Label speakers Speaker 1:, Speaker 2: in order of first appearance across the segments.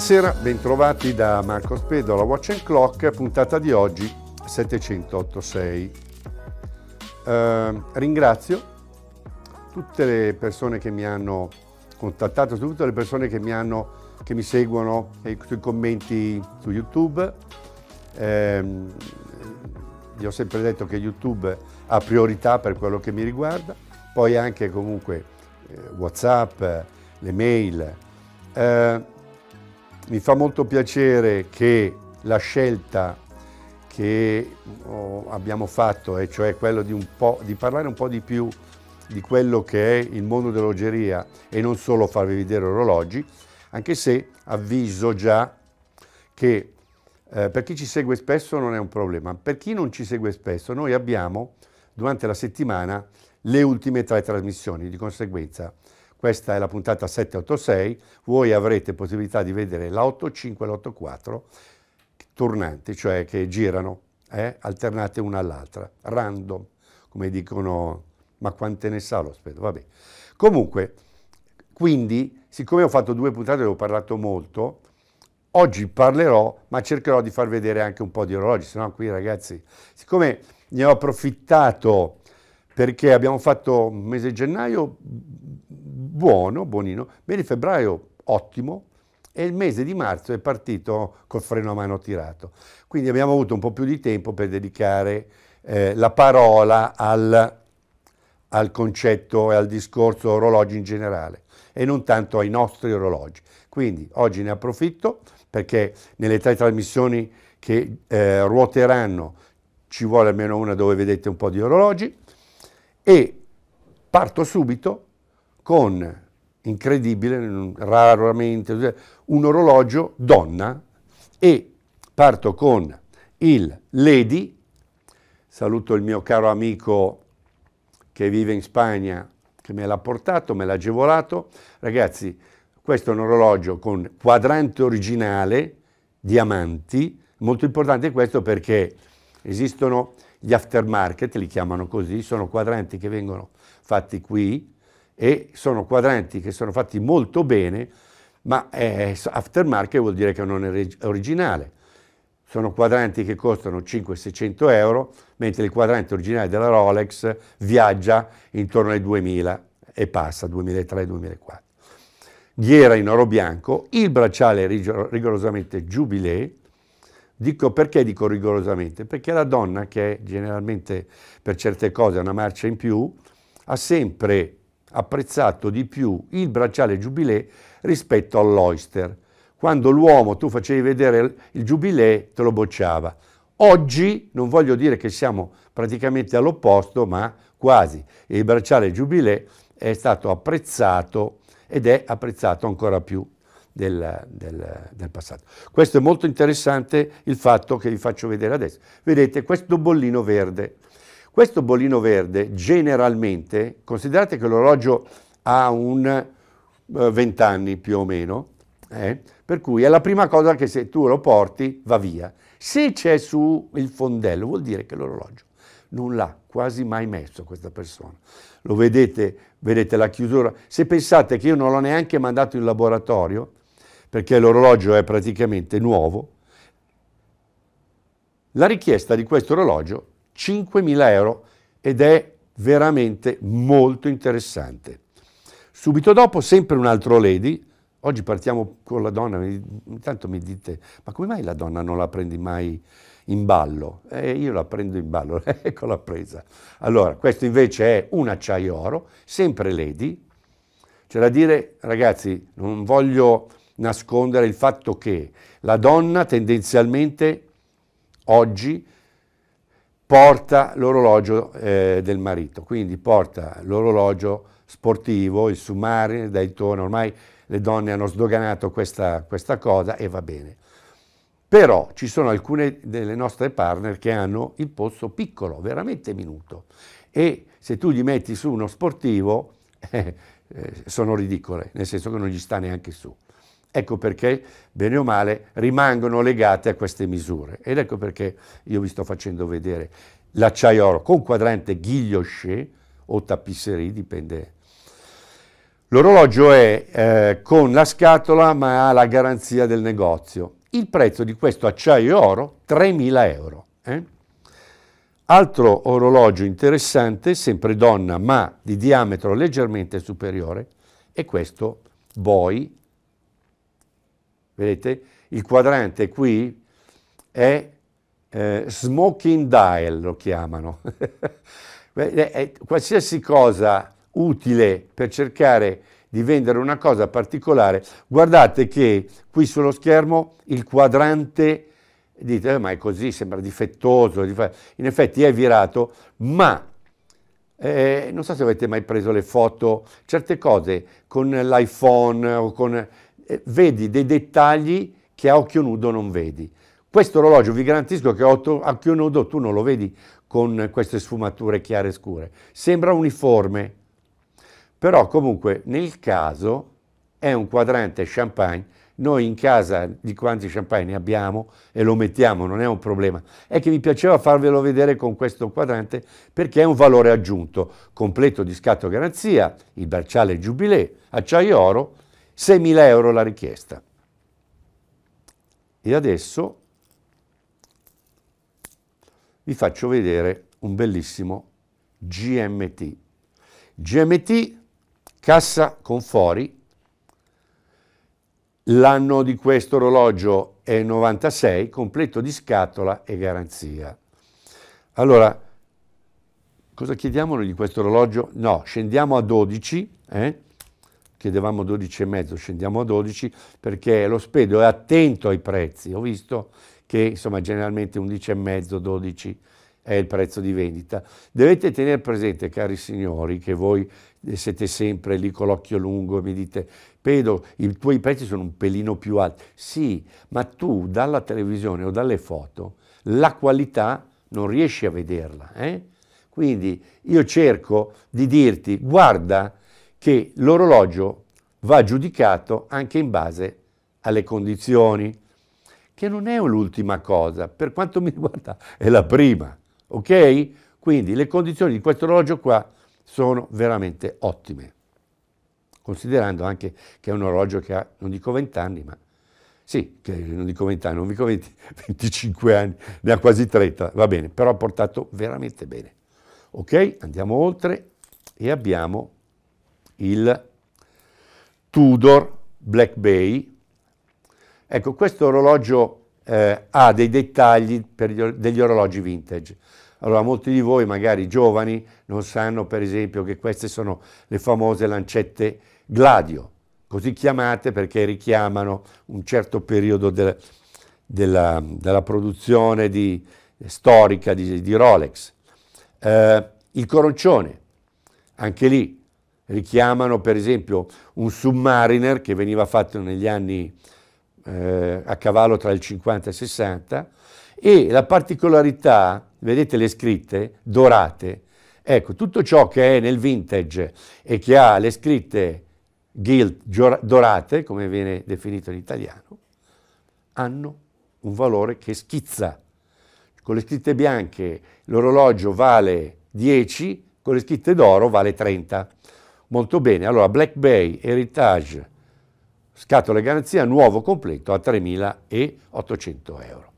Speaker 1: Buonasera, bentrovati da Marco Spedola, Watch Clock, puntata di oggi 786. Eh, ringrazio tutte le persone che mi hanno contattato, soprattutto le persone che mi, hanno, che mi seguono sui commenti su YouTube. Eh, vi ho sempre detto che YouTube ha priorità per quello che mi riguarda, poi anche comunque eh, WhatsApp, le mail. Ehm, mi fa molto piacere che la scelta che oh, abbiamo fatto, e cioè quella di, di, parlare un po' di più di quello che è il mondo dell'orologeria e non solo farvi vedere orologi, anche se avviso già che eh, per chi ci segue spesso non è un problema, per chi non ci segue spesso noi abbiamo durante la settimana le ultime tre trasmissioni, di conseguenza questa è la puntata 786, voi avrete possibilità di vedere la 85 e l'84 tornanti, cioè che girano, eh? alternate una all'altra, random, come dicono, ma quante ne sa l'ospedale, vabbè. Comunque, quindi, siccome ho fatto due puntate dove ho parlato molto, oggi parlerò, ma cercherò di far vedere anche un po' di orologi, se no qui ragazzi, siccome ne ho approfittato perché abbiamo fatto un mese di gennaio buono, buonino, mese di febbraio ottimo e il mese di marzo è partito col freno a mano tirato. Quindi abbiamo avuto un po' più di tempo per dedicare eh, la parola al, al concetto e al discorso orologi in generale e non tanto ai nostri orologi. Quindi oggi ne approfitto perché nelle tre trasmissioni che eh, ruoteranno ci vuole almeno una dove vedete un po' di orologi e parto subito con, incredibile, raramente, un orologio donna e parto con il Lady, saluto il mio caro amico che vive in Spagna, che me l'ha portato, me l'ha agevolato. Ragazzi, questo è un orologio con quadrante originale, diamanti, molto importante questo perché esistono gli aftermarket li chiamano così, sono quadranti che vengono fatti qui e sono quadranti che sono fatti molto bene, ma eh, aftermarket vuol dire che non è originale. Sono quadranti che costano 500-600 euro, mentre il quadrante originale della Rolex viaggia intorno ai 2000 e passa, 2003-2004. Ghiera in oro bianco, il bracciale rigorosamente jubilee, Dico perché dico rigorosamente? Perché la donna, che è generalmente per certe cose una marcia in più, ha sempre apprezzato di più il bracciale giubilé rispetto all'oyster. Quando l'uomo tu facevi vedere il giubilé te lo bocciava. Oggi non voglio dire che siamo praticamente all'opposto, ma quasi. Il bracciale giubilé è stato apprezzato ed è apprezzato ancora più del, del, del, passato. Questo è molto interessante il fatto che vi faccio vedere adesso. Vedete questo bollino verde. Questo bollino verde generalmente, considerate che l'orologio ha un eh, 20 anni più o meno, eh, per cui è la prima cosa che se tu lo porti va via. Se c'è su il fondello vuol dire che l'orologio non l'ha quasi mai messo questa persona. Lo vedete, vedete la chiusura. Se pensate che io non l'ho neanche mandato in laboratorio, perché l'orologio è praticamente nuovo, la richiesta di questo orologio 5.000 euro ed è veramente molto interessante. Subito dopo sempre un altro lady, oggi partiamo con la donna, intanto mi dite ma come mai la donna non la prendi mai in ballo? Eh, io la prendo in ballo, ecco la presa. Allora, questo invece è un acciaio oro, sempre lady, c'è da dire ragazzi non voglio nascondere il fatto che la donna tendenzialmente oggi porta l'orologio eh, del marito, quindi porta l'orologio sportivo, il summare, da intorno, ormai le donne hanno sdoganato questa, questa cosa e va bene. Però ci sono alcune delle nostre partner che hanno il polso piccolo, veramente minuto, e se tu gli metti su uno sportivo eh, sono ridicole, nel senso che non gli sta neanche su. Ecco perché, bene o male, rimangono legate a queste misure. Ed ecco perché io vi sto facendo vedere l'acciaio oro con quadrante guilloché o tapisserie, dipende. L'orologio è eh, con la scatola ma ha la garanzia del negozio. Il prezzo di questo acciaio oro 3.000 euro. Eh? Altro orologio interessante, sempre donna ma di diametro leggermente superiore, è questo Boy vedete? Il quadrante qui è eh, smoking dial, lo chiamano. qualsiasi cosa utile per cercare di vendere una cosa particolare, guardate che qui sullo schermo il quadrante, dite, eh, ma è così, sembra difettoso, in effetti è virato, ma eh, non so se avete mai preso le foto, certe cose con l'iPhone o con eh, vedi dei dettagli che a occhio nudo non vedi. Questo orologio vi garantisco che a occhio nudo tu non lo vedi con queste sfumature chiare e scure. Sembra uniforme, però comunque nel caso è un quadrante champagne, noi in casa di quanti champagne ne abbiamo e lo mettiamo, non è un problema. È che mi piaceva farvelo vedere con questo quadrante perché è un valore aggiunto, completo di scatto garanzia, il bracciale Jubilee, acciaio oro 6.000 euro la richiesta. E adesso vi faccio vedere un bellissimo GMT. GMT, cassa con fori, l'anno di questo orologio è 96, completo di scatola e garanzia. Allora, cosa chiediamo di questo orologio? No, scendiamo a 12, eh? chiedevamo 12,5, scendiamo a 12 perché lo spedo è attento ai prezzi. Ho visto che insomma generalmente 11,5, 12 è il prezzo di vendita. Dovete tenere presente, cari signori, che voi siete sempre lì con l'occhio lungo e mi dite Pedro, i tuoi prezzi sono un pelino più alti. Sì, ma tu dalla televisione o dalle foto la qualità non riesci a vederla. Eh? Quindi io cerco di dirti, guarda, che l'orologio va giudicato anche in base alle condizioni, che non è l'ultima cosa, per quanto mi riguarda è la prima, ok? Quindi le condizioni di questo orologio qua sono veramente ottime, considerando anche che è un orologio che ha, non dico 20 anni, ma sì, che non dico 20 anni, non dico 20, 25 anni, ne ha quasi 30, va bene, però ha portato veramente bene. Ok, andiamo oltre e abbiamo il Tudor Black Bay. Ecco, questo orologio eh, ha dei dettagli per gli, degli orologi vintage. Allora, molti di voi, magari giovani, non sanno per esempio che queste sono le famose lancette Gladio, così chiamate perché richiamano un certo periodo de, della, della, produzione di, storica di, di Rolex. Eh, il coroncione, anche lì richiamano per esempio un submariner che veniva fatto negli anni eh, a cavallo tra il 50 e il 60 e la particolarità, vedete le scritte dorate, ecco tutto ciò che è nel vintage e che ha le scritte gilt dorate, come viene definito in italiano, hanno un valore che schizza. Con le scritte bianche l'orologio vale 10, con le scritte d'oro vale 30. Molto bene, allora Black Bay Heritage scatole garanzia nuovo completo a 3.800 euro.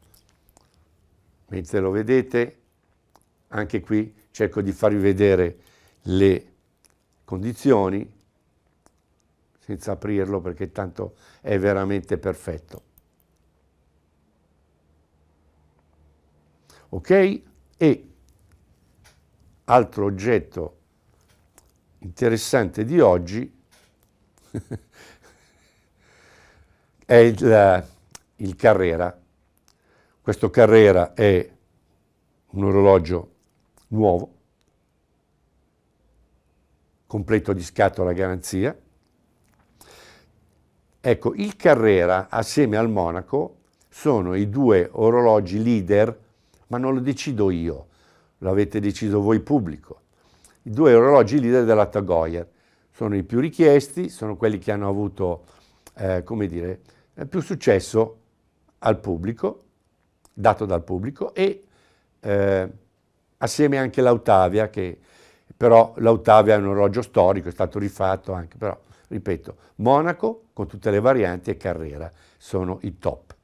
Speaker 1: Mentre lo vedete, anche qui cerco di farvi vedere le condizioni senza aprirlo perché tanto è veramente perfetto. Ok? E altro oggetto interessante di oggi è il, il Carrera. Questo Carrera è un orologio nuovo, completo di scatola garanzia. Ecco, il Carrera assieme al Monaco sono i due orologi leader, ma non lo decido io, lo avete deciso voi pubblico i due orologi leader della Tagoyer. Sono i più richiesti, sono quelli che hanno avuto, eh, come dire, eh, più successo al pubblico, dato dal pubblico, e eh, assieme anche l'Autavia, che però l'Autavia è un orologio storico, è stato rifatto anche, però ripeto, Monaco con tutte le varianti e Carrera sono i top.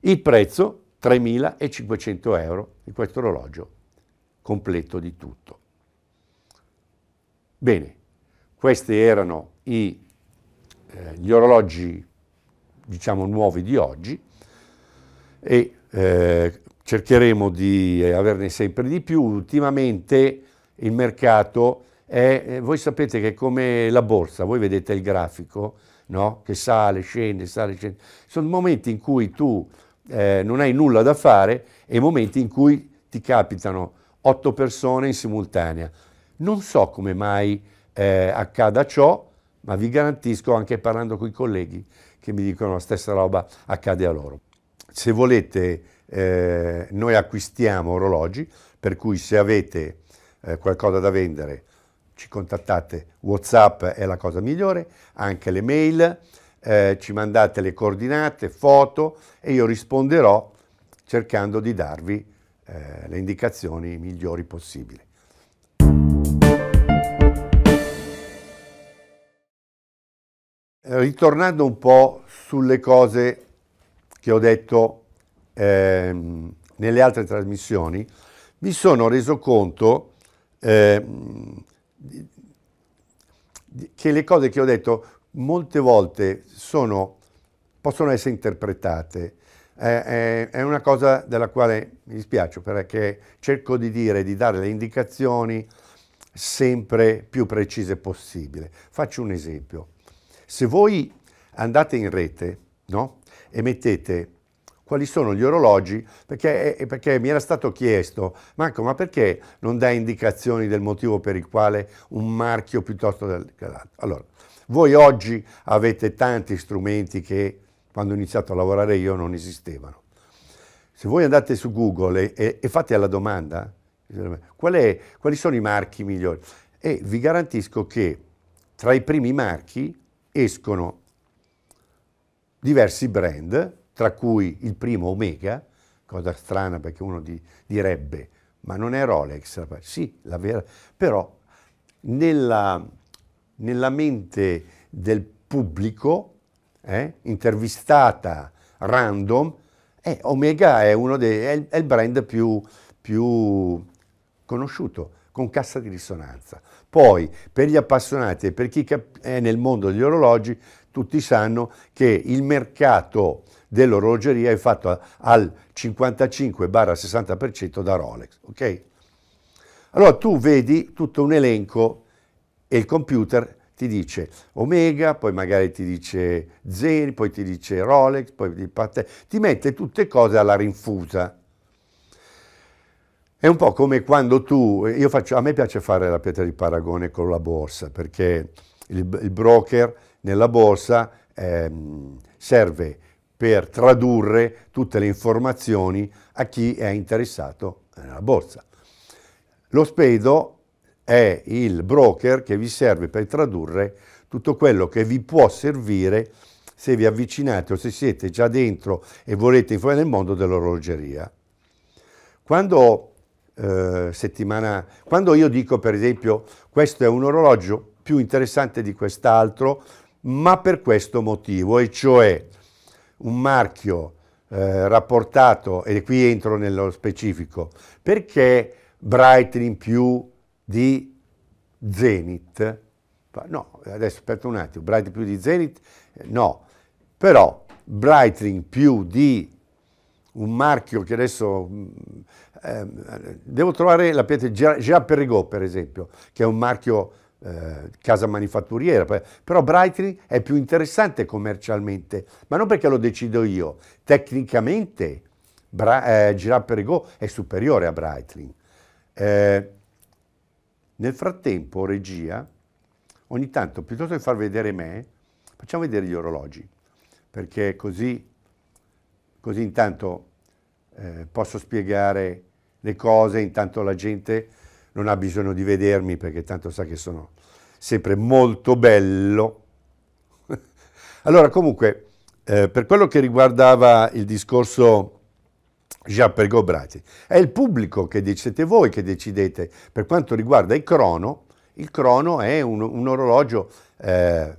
Speaker 1: Il prezzo 3.500 euro di questo orologio completo di tutto. Bene, questi erano i, eh, gli orologi, diciamo, nuovi di oggi e eh, cercheremo di eh, averne sempre di più. Ultimamente il mercato è, eh, voi sapete che è come la borsa, voi vedete il grafico, no? che sale, scende, sale, scende. Sono momenti in cui tu eh, non hai nulla da fare e momenti in cui ti capitano otto persone in simultanea. Non so come mai eh, accada ciò, ma vi garantisco anche parlando con i colleghi che mi dicono la stessa roba accade a loro. Se volete eh, noi acquistiamo orologi, per cui se avete eh, qualcosa da vendere ci contattate, Whatsapp è la cosa migliore, anche le mail, eh, ci mandate le coordinate, foto e io risponderò cercando di darvi eh, le indicazioni migliori possibili. Eh, ritornando un po' sulle cose che ho detto eh, nelle altre trasmissioni, mi sono reso conto eh, che le cose che ho detto molte volte sono, possono essere interpretate. Eh, è una cosa della quale mi dispiace perché cerco di dire, di dare le indicazioni sempre più precise possibile. Faccio un esempio. Se voi andate in rete no? e mettete quali sono gli orologi, perché, perché, mi era stato chiesto, Marco, ma perché non dai indicazioni del motivo per il quale un marchio piuttosto che l'altro? Allora, voi oggi avete tanti strumenti che quando ho iniziato a lavorare io non esistevano. Se voi andate su Google e, e fate la domanda, qual è, quali sono i marchi migliori? E vi garantisco che tra i primi marchi escono diversi brand, tra cui il primo Omega, cosa strana perché uno di, direbbe, ma non è Rolex, sì, la vera, però nella, nella mente del pubblico, eh, intervistata random, eh, Omega è, de, è, il, è, il, brand più, più conosciuto, con cassa di risonanza. Poi, per gli appassionati e per chi è nel mondo degli orologi, tutti sanno che il mercato dell'orologeria è fatto al 55-60% da Rolex. Okay? Allora tu vedi tutto un elenco e il computer ti dice Omega, poi magari ti dice Zeri, poi ti dice Rolex, poi ti, ti mette tutte cose alla rinfusa. È un po' come quando tu, faccio, a me piace fare la pietra di paragone con la borsa, perché il, il broker nella borsa eh, serve per tradurre tutte le informazioni a chi è interessato nella borsa. Lo spedo è il broker che vi serve per tradurre tutto quello che vi può servire se vi avvicinate o se siete già dentro e volete informare nel mondo dell'orologeria. Quando eh, settimana... Quando io dico, per esempio, questo è un orologio più interessante di quest'altro, ma per questo motivo, e cioè un marchio eh, rapportato, e qui entro nello specifico, perché Breitling più di Zenith? No, adesso aspetta un attimo, Breitling più di Zenith? Eh, no, però Breitling più di un marchio che adesso mm, Ehm, devo trovare la pietra Gérard Perregaux, per esempio, che è un marchio eh, casa manifatturiera, però Breitling è più interessante commercialmente, ma non perché lo decido io, tecnicamente Bra- eh, Girard Perregaux è superiore a Breitling. Eh, nel frattempo, regia, ogni tanto, piuttosto che far vedere me, facciamo vedere gli orologi, perché così, così intanto eh, posso spiegare le cose, intanto la gente non ha bisogno di vedermi perché tanto sa che sono sempre molto bello. allora comunque, eh, per quello che riguardava il discorso Jean-Pierre Gobrati, è il pubblico che decidete voi che decidete. Per quanto riguarda il crono, il crono è un, un orologio eh,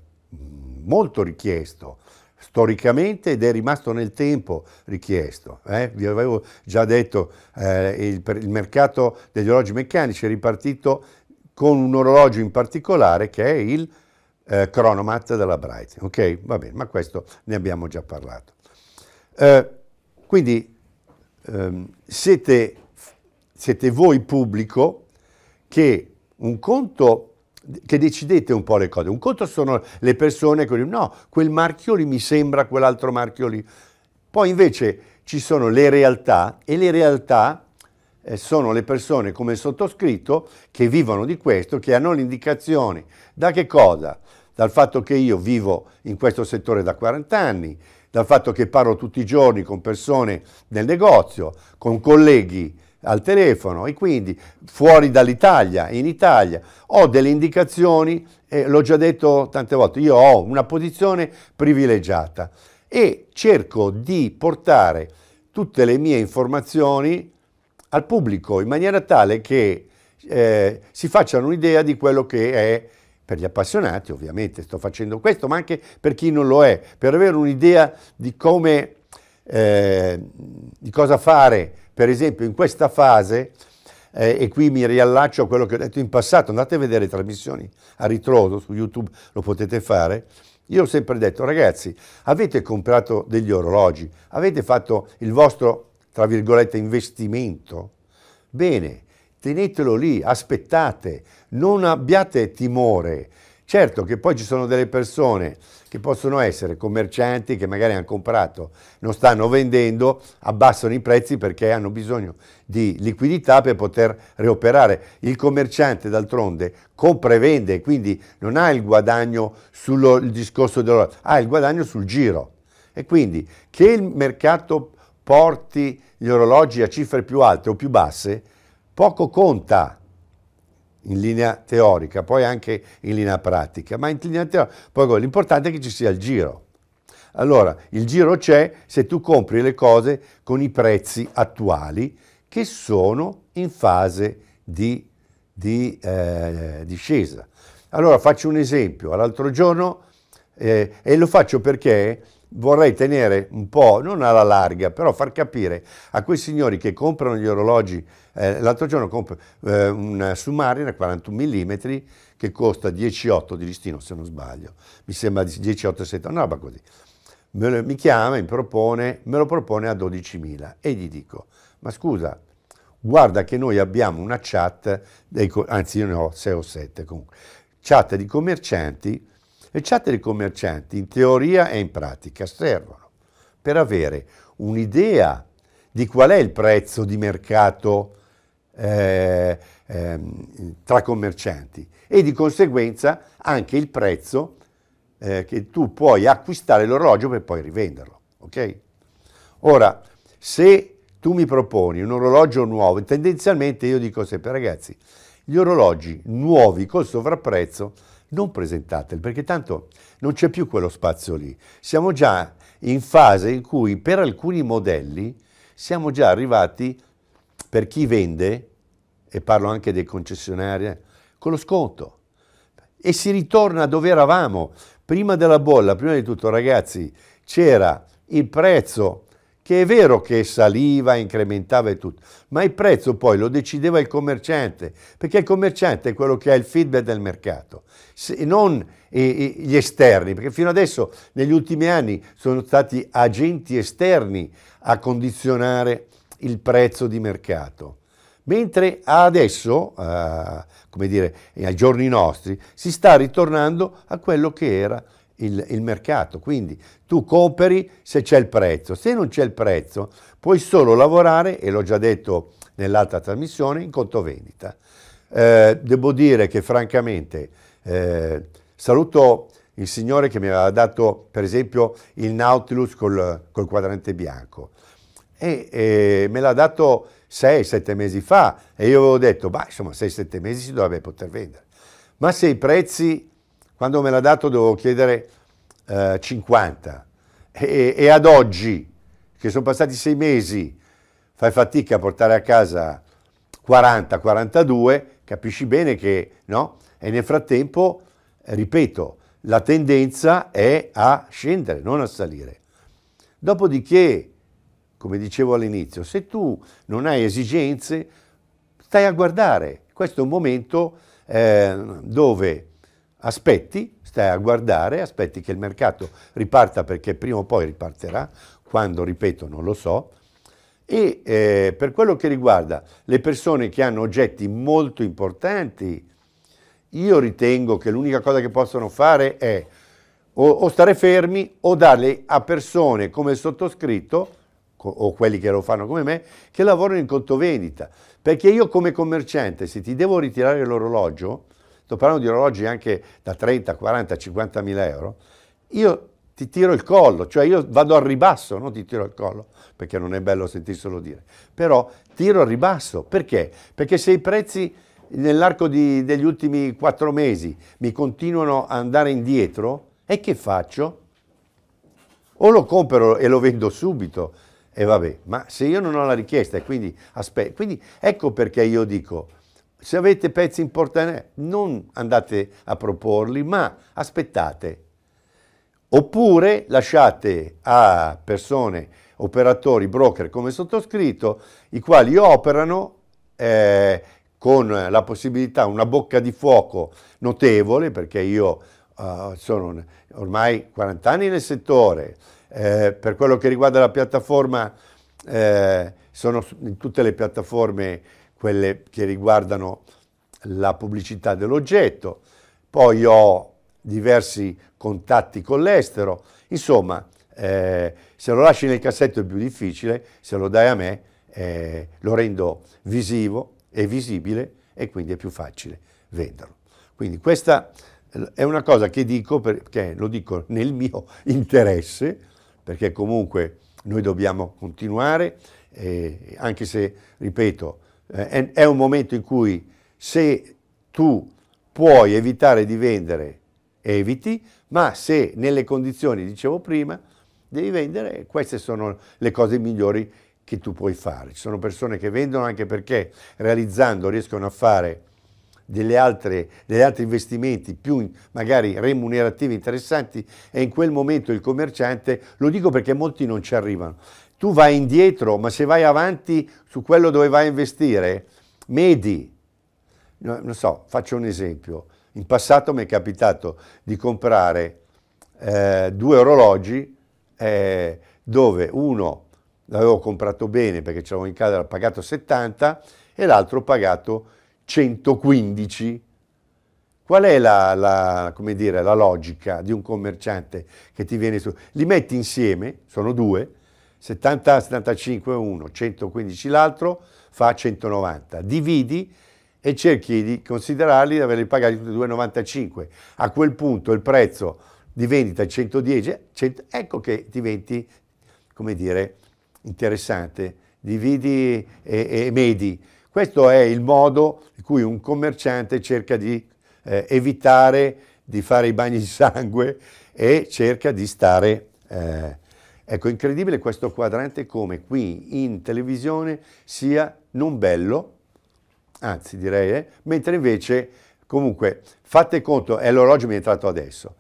Speaker 1: molto richiesto, storicamente ed è rimasto nel tempo richiesto. Eh? Vi avevo già detto, eh, il, il mercato degli orologi meccanici è ripartito con un orologio in particolare che è il eh, Chronomat della Bright. Ok, va bene, ma questo ne abbiamo già parlato. Eh, quindi ehm, siete, siete voi pubblico che un conto che decidete un po' le cose. Un conto sono le persone che dicono no, quel marchio lì mi sembra quell'altro marchio lì. Poi invece ci sono le realtà e le realtà eh, sono le persone come il sottoscritto che vivono di questo, che hanno le indicazioni. Da che cosa? Dal fatto che io vivo in questo settore da 40 anni, dal fatto che parlo tutti i giorni con persone nel negozio, con colleghi, al telefono e quindi fuori dall'Italia, in Italia, ho delle indicazioni, eh, l'ho già detto tante volte, io ho una posizione privilegiata e cerco di portare tutte le mie informazioni al pubblico in maniera tale che eh, si facciano un'idea di quello che è per gli appassionati, ovviamente sto facendo questo, ma anche per chi non lo è, per avere un'idea di come, eh, di cosa fare, per esempio in questa fase, eh, e qui mi riallaccio a quello che ho detto in passato, andate a vedere le trasmissioni a ritroso su YouTube, lo potete fare, io ho sempre detto, ragazzi, avete comprato degli orologi, avete fatto il vostro, tra virgolette, investimento? Bene, tenetelo lì, aspettate, non abbiate timore, Certo che poi ci sono delle persone che possono essere commercianti che magari hanno comprato, non stanno vendendo, abbassano i prezzi perché hanno bisogno di liquidità per poter reoperare. Il commerciante d'altronde compra e vende, quindi non ha il guadagno sul discorso dell'oro, ha il guadagno sul giro. E quindi che il mercato porti gli orologi a cifre più alte o più basse, poco conta in linea teorica, poi anche in linea pratica, ma in linea teorica. Poi l'importante è che ci sia il giro. Allora, il giro c'è se tu compri le cose con i prezzi attuali che sono in fase di, di eh, discesa. Allora faccio un esempio, l'altro giorno, eh, e lo faccio perché vorrei tenere un po', non alla larga, però far capire a quei signori che comprano gli orologi eh, l'altro giorno compro eh, una Submariner 41 mm che costa 10,8 di listino se non sbaglio, mi sembra 10,8,7, una roba così. Lo, mi chiama, mi propone, me lo propone a 12.000 e gli dico, ma scusa, guarda che noi abbiamo una chat, dei, anzi io ne ho 6 o 7 comunque, chat di commercianti, le chat di commercianti in teoria e in pratica servono per avere un'idea di qual è il prezzo di mercato eh, ehm, tra commercianti e di conseguenza anche il prezzo eh, che tu puoi acquistare l'orologio per poi rivenderlo. Ok? Ora, se tu mi proponi un orologio nuovo, tendenzialmente io dico sempre ragazzi, gli orologi nuovi col sovrapprezzo non presentateli perché tanto non c'è più quello spazio lì. Siamo già in fase in cui per alcuni modelli siamo già arrivati per chi vende e parlo anche dei concessionari, eh, con lo sconto. E si ritorna dove eravamo, prima della bolla, prima di tutto ragazzi, c'era il prezzo che è vero che saliva, incrementava e tutto, ma il prezzo poi lo decideva il commerciante, perché il commerciante è quello che ha il feedback del mercato, se, non e, e, gli esterni, perché fino adesso negli ultimi anni sono stati agenti esterni a condizionare il prezzo di mercato. Mentre adesso, eh, come dire, ai giorni nostri, si sta ritornando a quello che era il, il mercato. Quindi tu compri se c'è il prezzo. Se non c'è il prezzo, puoi solo lavorare, e l'ho già detto nell'altra trasmissione, in conto vendita. Eh, devo dire che francamente eh, saluto il signore che mi aveva dato per esempio il Nautilus col, col quadrante bianco e, e me l'ha dato 6-7 mesi fa e io avevo detto, ma insomma 6-7 mesi si dovrebbe poter vendere. Ma se i prezzi, quando me l'ha dato dovevo chiedere eh, 50 e, e, ad oggi, che sono passati 6 mesi, fai fatica a portare a casa 40-42, capisci bene che no? E nel frattempo, eh, ripeto, la tendenza è a scendere, non a salire. Dopodiché come dicevo all'inizio, se tu non hai esigenze, stai a guardare. Questo è un momento eh, dove aspetti, stai a guardare, aspetti che il mercato riparta perché prima o poi riparterà, quando, ripeto, non lo so. E eh, per quello che riguarda le persone che hanno oggetti molto importanti, io ritengo che l'unica cosa che possono fare è o, o stare fermi o darli a persone come il sottoscritto o quelli che lo fanno come me, che lavorano in conto vendita. Perché io come commerciante, se ti devo ritirare l'orologio, sto parlando di orologi anche da 30, 40, 50 mila euro, io ti tiro il collo, cioè io vado al ribasso, non ti tiro il collo, perché non è bello sentirselo dire, però tiro al ribasso, perché? Perché se i prezzi nell'arco degli ultimi 4 mesi mi continuano ad andare indietro, e che faccio? O lo compro e lo vendo subito, e vabbè, ma se io non ho la richiesta e quindi aspetta. quindi ecco perché io dico, se avete pezzi importanti non andate a proporli, ma aspettate. Oppure lasciate a persone, operatori, broker come sottoscritto, i quali operano eh, con la possibilità, una bocca di fuoco notevole, perché io uh, sono ormai 40 anni nel settore, eh, per quello che riguarda la piattaforma, eh, sono in tutte le piattaforme quelle che riguardano la pubblicità dell'oggetto, poi ho diversi contatti con l'estero, insomma, eh, se lo lasci nel cassetto è più difficile, se lo dai a me eh, lo rendo visivo e visibile e quindi è più facile venderlo. Quindi questa eh, è una cosa che dico perché lo dico nel mio interesse, perché comunque noi dobbiamo continuare, eh, anche se, ripeto, eh, è un momento in cui se tu puoi evitare di vendere, eviti, ma se nelle condizioni, dicevo prima, devi vendere, queste sono le cose migliori che tu puoi fare. Ci sono persone che vendono anche perché realizzando riescono a fare degli altri investimenti più magari remunerativi interessanti e in quel momento il commerciante, lo dico perché molti non ci arrivano, tu vai indietro ma se vai avanti su quello dove vai a investire, medi, non so, faccio un esempio, in passato mi è capitato di comprare eh, due orologi eh, dove uno l'avevo comprato bene perché ce l'avevo in casa, l'ho pagato 70 e l'altro ho pagato 115, qual è la, la, dire, la logica di un commerciante che ti viene su? Li metti insieme, sono due, 70, 75 uno, 115 l'altro, fa 190. Dividi e cerchi di considerarli di averli pagati tutti e 2,95. A quel punto il prezzo di vendita è 110, 100, eh, ecco che diventi, come dire, interessante. Dividi e, e medi questo è il modo in cui un commerciante cerca di eh, evitare di fare i bagni di sangue e cerca di stare... Eh, ecco, incredibile questo quadrante come qui in televisione sia non bello, anzi direi, eh, mentre invece comunque fate conto, è l'orologio mi è entrato adesso,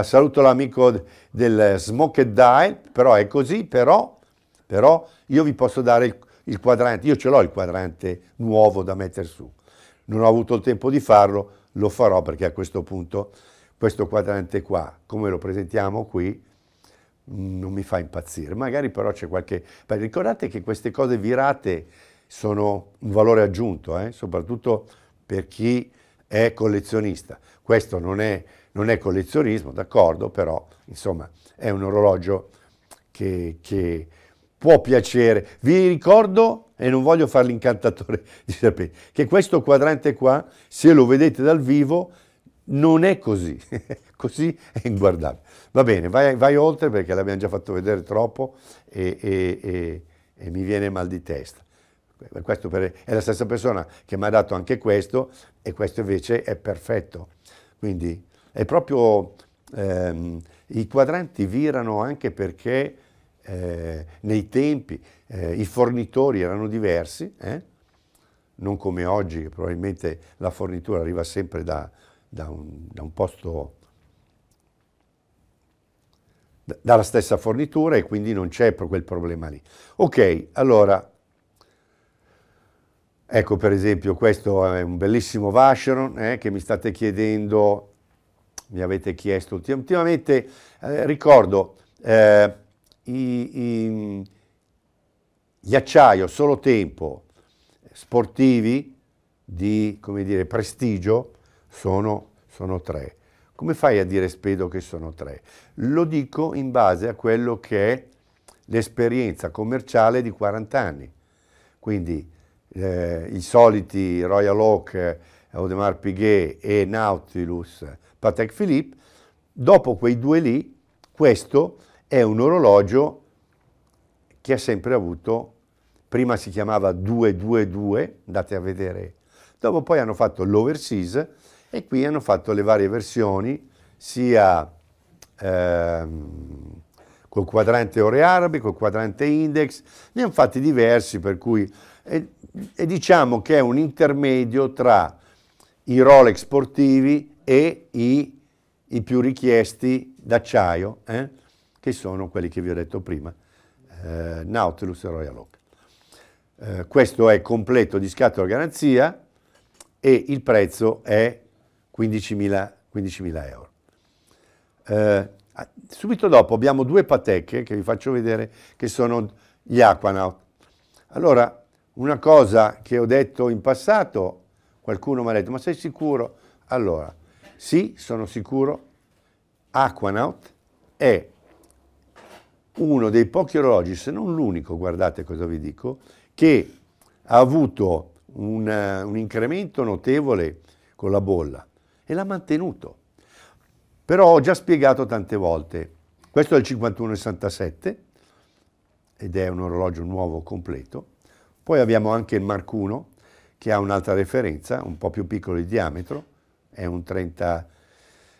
Speaker 1: saluto l'amico del Smoke and Dial, però è così, però, però io vi posso dare il il quadrante, io ce l'ho il quadrante nuovo da mettere su, non ho avuto il tempo di farlo, lo farò perché a questo punto questo quadrante qua, come lo presentiamo qui, non mi fa impazzire, magari però c'è qualche... Ricordate che queste cose virate sono un valore aggiunto, eh? soprattutto per chi è collezionista. Questo non è, non è collezionismo, d'accordo, però insomma è un orologio che, che può piacere. Vi ricordo, e non voglio fare l'incantatore di sapere, che questo quadrante qua, se lo vedete dal vivo, non è così. così è inguardabile. Va bene, vai, vai oltre perché l'abbiamo già fatto vedere troppo e, e, e, e mi viene mal di testa. Eh, per, è la stessa persona che mi ha dato anche questo e questo invece è perfetto. Quindi è proprio ehm, i quadranti virano anche perché eh, nei tempi, eh, i fornitori erano diversi, eh? non come oggi, che probabilmente la fornitura arriva sempre da, da, un, da un, posto, da, dalla stessa fornitura e quindi non c'è quel problema lì. Ok, allora, ecco per esempio questo è un bellissimo Vacheron eh, che mi state chiedendo, mi avete chiesto ultimamente, eh, ricordo, eh, i, gli acciaio solo tempo sportivi di dire, prestigio sono, sono tre. Come fai a dire spedo che sono tre? Lo dico in base a quello che è l'esperienza commerciale di 40 anni. Quindi eh, i soliti Royal Oak, Audemars Piguet e Nautilus, Patek Philippe, dopo quei due lì, questo è un orologio che ha sempre avuto, prima si chiamava 222, andate a vedere, dopo poi hanno fatto l'overseas e qui hanno fatto le varie versioni, sia ehm, col quadrante ore arabi, col quadrante index, ne hanno fatti diversi per cui e, e diciamo che è un intermedio tra i Rolex sportivi e i, i più richiesti d'acciaio, eh? che sono quelli che vi ho detto prima, eh, Nautilus e Royal Oak. Eh, questo è completo di scatola garanzia e il prezzo è 15.000 15 euro. Eh, subito dopo abbiamo due patecche che vi faccio vedere che sono gli Aquanaut. Allora, una cosa che ho detto in passato, qualcuno mi ha detto, ma sei sicuro? Allora, sì, sono sicuro, Aquanaut è uno dei pochi orologi, se non l'unico, guardate cosa vi dico, che ha avuto un, eh, un incremento notevole con la bolla e l'ha mantenuto. Però ho già spiegato tante volte, questo è il 5167 ed è un orologio nuovo completo, poi abbiamo anche il Mark 1 che ha un'altra referenza, un po' più piccolo di diametro, è un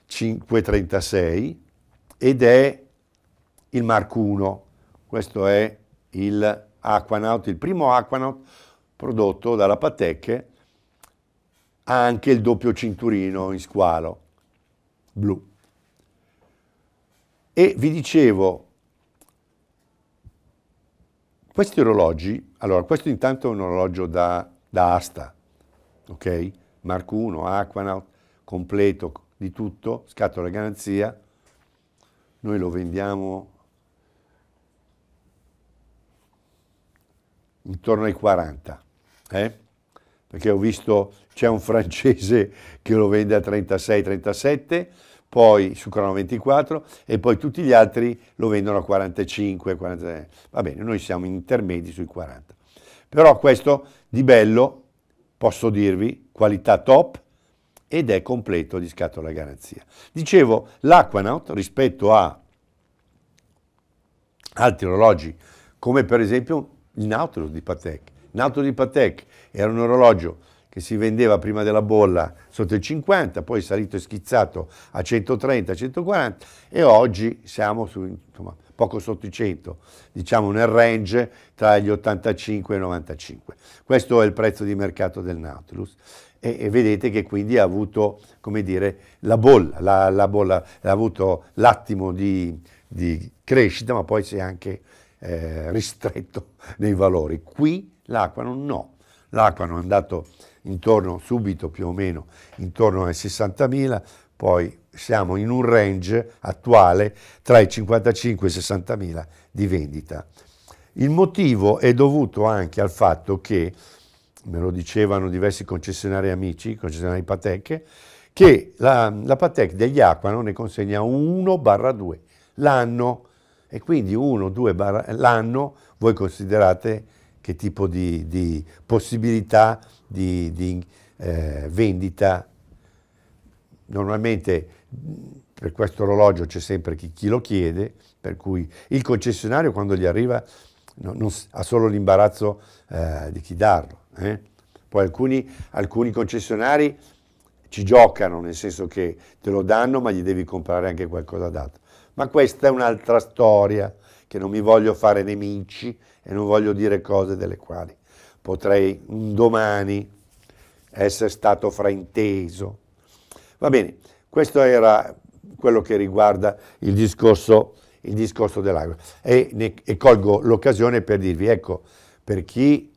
Speaker 1: 35-36 ed è il Mark 1, questo è il Aquanaut, il primo Aquanaut prodotto dalla Patek, ha anche il doppio cinturino in squalo, blu. E vi dicevo, questi orologi, allora questo intanto è un orologio da, da asta, ok? Mark 1, Aquanaut, completo di tutto, scatola garanzia, noi lo vendiamo intorno ai 40, eh? perché ho visto c'è un francese che lo vende a 36-37, poi su Crono 24 e poi tutti gli altri lo vendono a 45, 46. Va bene, noi siamo in intermedi sui 40. Però questo di bello, posso dirvi, qualità top ed è completo di scatola garanzia. Dicevo, l'Aquanaut rispetto a altri orologi, come per esempio il Nautilus di Patek. Nautilus di Patek era un orologio che si vendeva prima della bolla sotto i 50, poi è salito e schizzato a 130, 140 e oggi siamo su, insomma, poco sotto i 100, diciamo nel range tra gli 85 e i 95. Questo è il prezzo di mercato del Nautilus e, e vedete che quindi ha avuto, come dire, la bolla, la, la bolla ha avuto l'attimo di, di crescita, ma poi si è anche eh, ristretto nei valori. Qui l'Aquano no, l'Aquano è andato intorno subito più o meno intorno ai 60.000, poi siamo in un range attuale tra i 55 e i 60.000 di vendita. Il motivo è dovuto anche al fatto che, me lo dicevano diversi concessionari amici, concessionari Patek, che la, la Patec degli Aquano ne consegna 1-2 l'anno, e quindi uno o due l'anno voi considerate che tipo di, di possibilità di, di eh, vendita. Normalmente per questo orologio c'è sempre chi, chi, lo chiede, per cui il concessionario quando gli arriva non, non, ha solo l'imbarazzo eh, di chi darlo. Eh? Poi alcuni, alcuni concessionari ci giocano, nel senso che te lo danno ma gli devi comprare anche qualcosa d'altro. Ma questa è un'altra storia, che non mi voglio fare nemici e non voglio dire cose delle quali potrei un domani essere stato frainteso. Va bene, questo era quello che riguarda il discorso, il discorso dell'acqua. E, ne, e colgo l'occasione per dirvi, ecco, per chi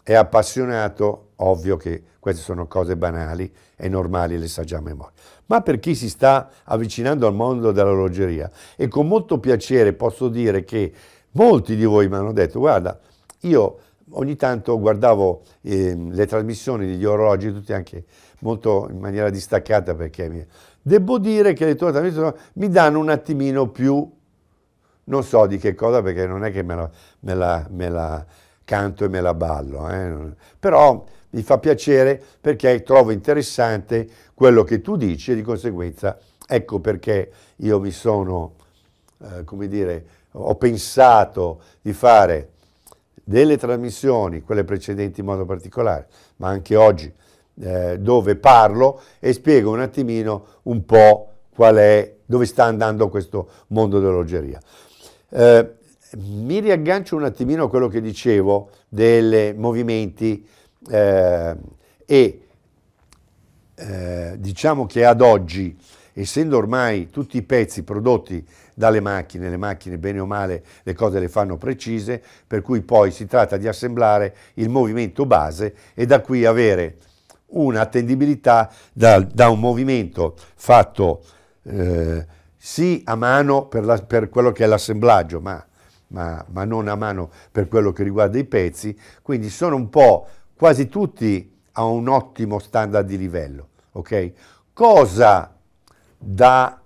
Speaker 1: è appassionato ovvio che queste sono cose banali e normali, le sa già a memoria. Ma per chi si sta avvicinando al mondo dell'orologeria, e con molto piacere posso dire che molti di voi mi hanno detto, guarda, io ogni tanto guardavo eh, le trasmissioni degli orologi, tutti anche molto in maniera distaccata perché mi... devo dire che le tue trasmissioni mi danno un attimino più, non so di che cosa perché non è che me la, me la, me la canto e me la ballo, eh. però mi fa piacere perché trovo interessante quello che tu dici e di conseguenza ecco perché io mi sono, eh, come dire, ho pensato di fare delle trasmissioni, quelle precedenti in modo particolare, ma anche oggi, eh, dove parlo e spiego un attimino un po' qual è, dove sta andando questo mondo dell'orgeria. Eh, mi riaggancio un attimino a quello che dicevo dei movimenti eh, e eh, diciamo che ad oggi, essendo ormai tutti i pezzi prodotti dalle macchine, le macchine bene o male le cose le fanno precise, per cui poi si tratta di assemblare il movimento base e da qui avere un'attendibilità da, da, un movimento fatto eh, sì a mano per, la, per quello che è l'assemblaggio, ma, ma, ma non a mano per quello che riguarda i pezzi, quindi sono un po' quasi tutti a un ottimo standard di livello, ok? Cosa dà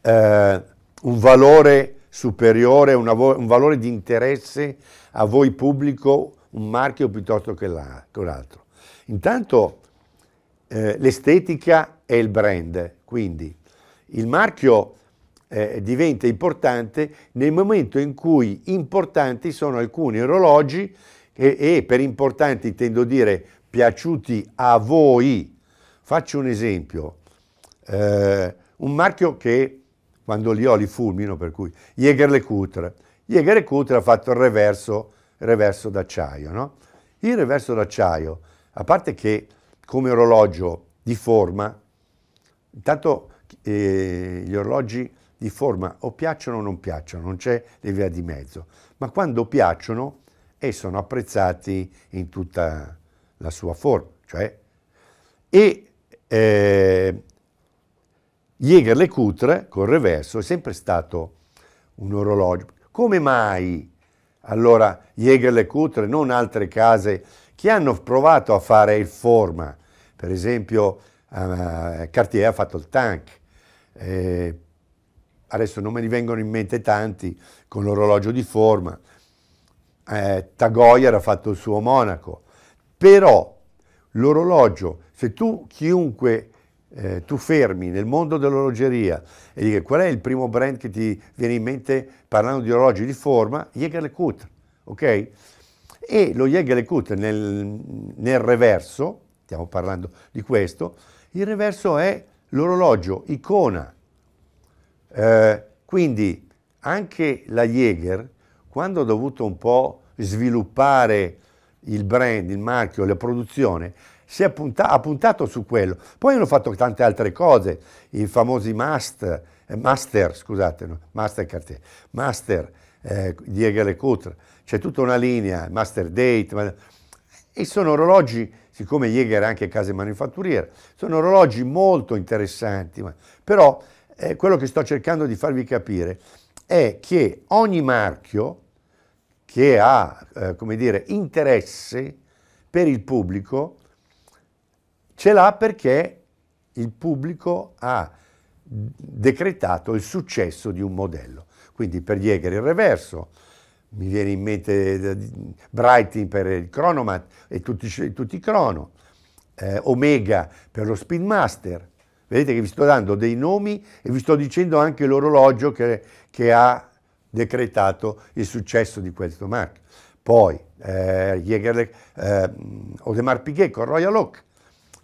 Speaker 1: eh, un valore superiore, un, un valore di interesse a voi pubblico, un marchio piuttosto che l'altro? Intanto eh, l'estetica e il brand, quindi il marchio eh, diventa importante nel momento in cui importanti sono alcuni orologi e, e per importanti intendo dire piaciuti a voi. Faccio un esempio, eh, un marchio che quando li ho li fulmino per cui Jäger Le Coutre. Jäger Le Coutre ha fatto il reverso, reverso d'acciaio, no? Il reverso d'acciaio, a parte che come orologio di forma, intanto eh, gli orologi di forma o piacciono o non piacciono, non c'è le via di mezzo, ma quando piacciono e sono apprezzati in tutta la sua forma. Cioè, e eh, Jäger Le Coutre, col reverso, è sempre stato un orologio. Come mai allora Jäger Le Coutre, non altre case che hanno provato a fare il forma? Per esempio eh, Cartier ha fatto il tank, eh, adesso non me ne vengono in mente tanti con l'orologio di forma, eh, Tagoia era fatto il suo monaco, però l'orologio, se tu chiunque eh, tu fermi nel mondo dell'orologeria e dici qual è il primo brand che ti viene in mente parlando di orologi di forma, Jägerlekut, ok? E lo Jägerlekut nel, nel reverso, stiamo parlando di questo, il reverso è l'orologio icona. Eh, quindi anche la Jäger quando ho dovuto un po' sviluppare il brand, il marchio, la produzione, si è punta ha puntato su quello. Poi hanno fatto tante altre cose, i famosi master, eh, master scusate, no, master, master eh, di Hegel Coutre, c'è tutta una linea, master date, e sono orologi, siccome Jäger è anche casa manifatturiera, sono orologi molto interessanti, ma, però eh, quello che sto cercando di farvi capire è che ogni marchio che ha, eh, come dire, interesse per il pubblico, ce l'ha perché il pubblico ha decretato il successo di un modello. Quindi per Jäger il reverso, mi viene in mente eh, Brighton per il Chronomat e tutti, tutti i crono, eh, Omega per lo Speedmaster. Vedete che vi sto dando dei nomi e vi sto dicendo anche l'orologio che, che ha decretato il successo di questo marchio. Poi eh, Jäger, eh, Odemar Piquet con Royal Oak,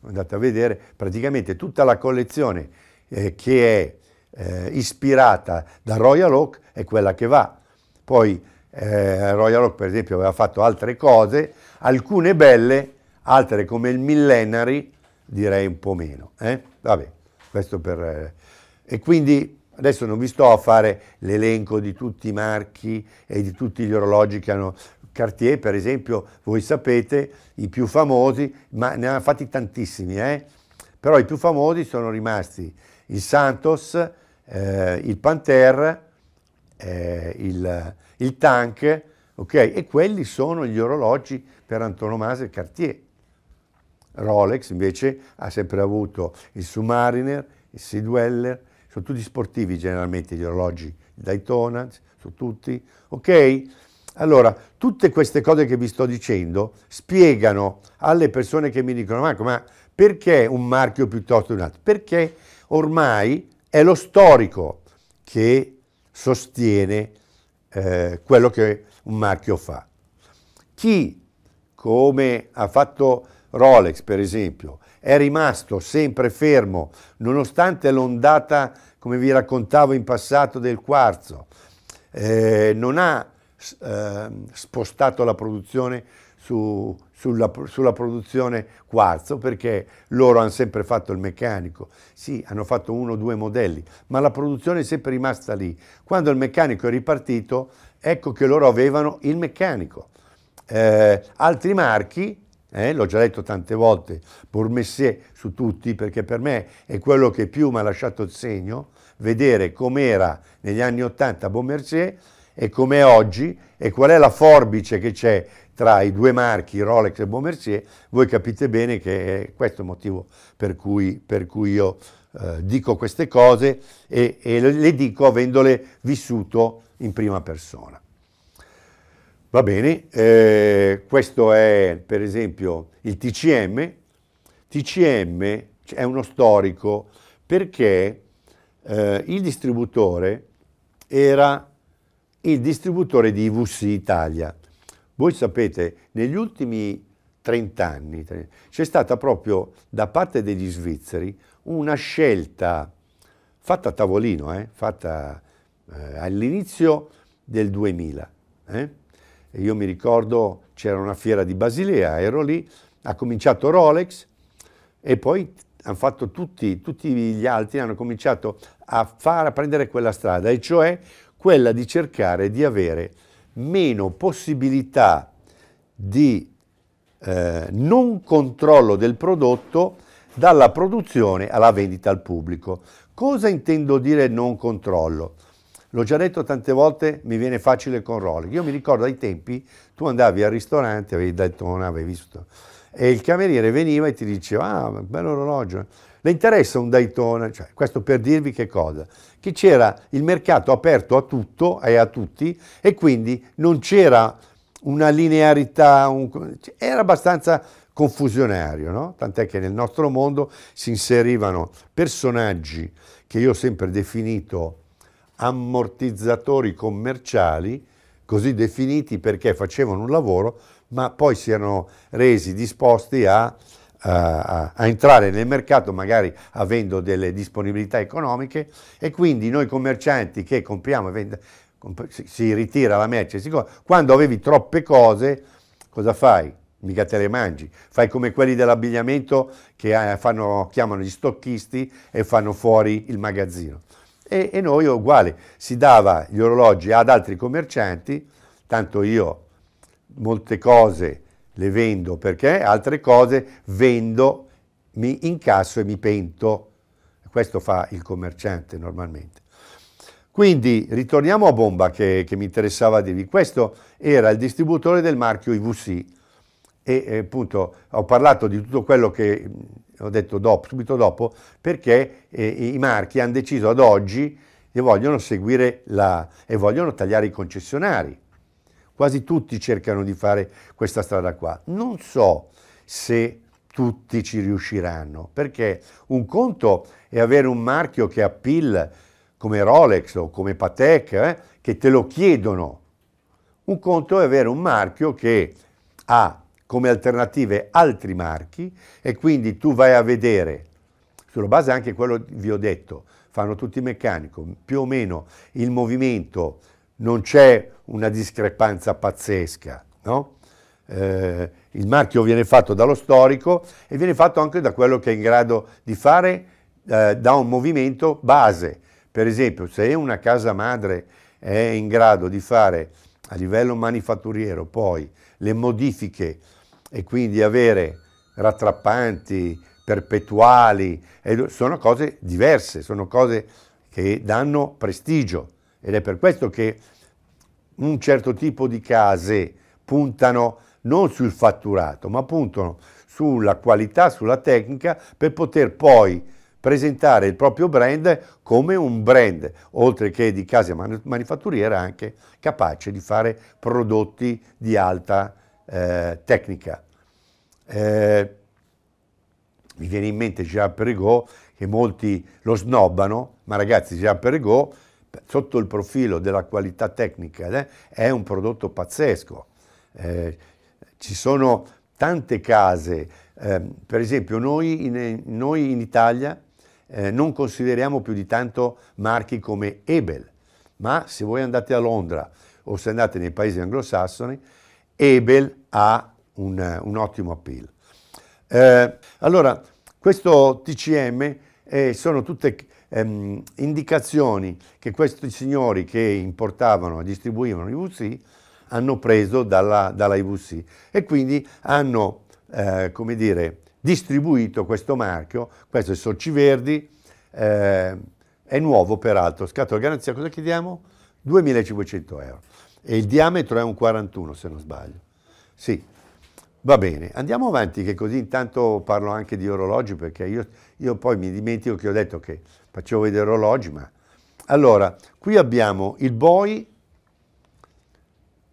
Speaker 1: andate a vedere praticamente tutta la collezione eh, che è eh, ispirata da Royal Oak è quella che va. Poi eh, Royal Oak per esempio aveva fatto altre cose, alcune belle, altre come il Millenary direi un po' meno. Eh. Vabbè, questo per... e quindi Adesso non vi sto a fare l'elenco di tutti i marchi e di tutti gli orologi che hanno Cartier, per esempio, voi sapete, i più famosi, ma ne hanno fatti tantissimi, eh? però i più famosi sono rimasti il Santos, eh, il Panther, eh, il, il, Tank, ok? E quelli sono gli orologi per antonomasia Cartier. Rolex invece ha sempre avuto il Submariner, il Sidweller, sono tutti sportivi generalmente gli orologi Daytona, sono tutti, ok? Allora, tutte queste cose che vi sto dicendo spiegano alle persone che mi dicono Marco, ma perché un marchio piuttosto di un altro? Perché ormai è lo storico che sostiene eh, quello che un marchio fa. Chi, come ha fatto Rolex per esempio, è rimasto sempre fermo, nonostante l'ondata, come vi raccontavo in passato, del quarzo. Eh, non ha eh, spostato la produzione su, sulla, sulla, produzione quarzo perché loro hanno sempre fatto il meccanico. Sì, hanno fatto uno o due modelli, ma la produzione è sempre rimasta lì. Quando il meccanico è ripartito, ecco che loro avevano il meccanico. Eh, altri marchi eh, l'ho già detto tante volte, Bourmessier su tutti, perché per me è quello che più mi ha lasciato il segno, vedere com'era negli anni Ottanta Bourmessier e com'è oggi e qual è la forbice che c'è tra i due marchi Rolex e Bourmessier, voi capite bene che è questo il motivo per cui, per cui io eh, dico queste cose e, e le dico avendole vissuto in prima persona. Va bene, eh, questo è per esempio il TCM. TCM è uno storico perché eh, il distributore era il distributore di IVC Italia. Voi sapete, negli ultimi 30 anni c'è stata proprio da parte degli svizzeri una scelta fatta a tavolino, eh, fatta eh, all'inizio del 2000, eh, io mi ricordo c'era una fiera di Basilea, ero lì, ha cominciato Rolex e poi hanno fatto tutti, tutti gli altri hanno cominciato a, far, a prendere quella strada, e cioè quella di cercare di avere meno possibilità di eh, non controllo del prodotto dalla produzione alla vendita al pubblico. Cosa intendo dire non controllo? L'ho già detto tante volte, mi viene facile con Rolex. Io mi ricordo ai tempi, tu andavi al ristorante, avevi Daytona, avevi visto, e il cameriere veniva e ti diceva, ah, bello orologio, le interessa un Daytona? Cioè, questo per dirvi che cosa? Che c'era il mercato aperto a tutto e a tutti e quindi non c'era una linearità, un, cioè, era abbastanza confusionario, no? tant'è che nel nostro mondo si inserivano personaggi che io ho sempre definito ammortizzatori commerciali, così definiti perché facevano un lavoro, ma poi si erano resi disposti a, a, a, entrare nel mercato magari avendo delle disponibilità economiche e quindi noi commercianti che compriamo e vendiamo, si ritira la merce, quando avevi troppe cose cosa fai? mica te le mangi, fai come quelli dell'abbigliamento che eh, fanno, chiamano gli stocchisti e fanno fuori il magazzino e, e noi uguali. Si dava gli orologi ad altri commercianti, tanto io molte cose le vendo perché, altre cose vendo, mi incasso e mi pento. Questo fa il commerciante normalmente. Quindi ritorniamo a Bomba che, che mi interessava dirvi. Questo era il distributore del marchio IVC e eh, appunto ho parlato di tutto quello che ho detto dopo, subito dopo, perché eh, i marchi hanno deciso ad oggi e vogliono seguire la, e vogliono tagliare i concessionari. Quasi tutti cercano di fare questa strada qua. Non so se tutti ci riusciranno, perché un conto è avere un marchio che ha PIL come Rolex o come Patek, eh, che te lo chiedono. Un conto è avere un marchio che ha come alternative altri marchi e quindi tu vai a vedere, sulla base anche quello che vi ho detto, fanno tutti meccanico, più o meno il movimento, non c'è una discrepanza pazzesca, no? eh, il marchio viene fatto dallo storico e viene fatto anche da quello che è in grado di fare eh, da un movimento base. Per esempio, se una casa madre è in grado di fare a livello manifatturiero poi le modifiche e quindi avere rattrappanti, perpetuali, sono cose diverse, sono cose che danno prestigio ed è per questo che un certo tipo di case puntano non sul fatturato, ma puntano sulla qualità, sulla tecnica per poter poi presentare il proprio brand come un brand, oltre che di casa manifatturiera anche capace di fare prodotti di alta eh, tecnica. Eh, mi viene in mente Jean Perregaux che molti lo snobbano, ma ragazzi Jean Perregaux sotto il profilo della qualità tecnica eh, è un prodotto pazzesco. Eh, ci sono tante case, ehm, per esempio noi in, noi in Italia eh, non consideriamo più di tanto marchi come Ebel, ma se voi andate a Londra o se andate nei paesi anglosassoni, Ebel ha un, un ottimo appeal. Eh, allora, questo TCM eh, sono tutte ehm, indicazioni che questi signori che importavano e distribuivano IVC hanno preso dalla, dalla IVC e quindi hanno, eh, come dire, distribuito questo marchio, questo è Sorci Verdi, eh, è nuovo peraltro, scatto di garanzia, cosa chiediamo? 2500 euro e il diametro è un 41 se non sbaglio. Sì, va bene, andiamo avanti che così intanto parlo anche di orologi perché io, io poi mi dimentico che ho detto che facevo vedere orologi, ma... Allora, qui abbiamo il boy,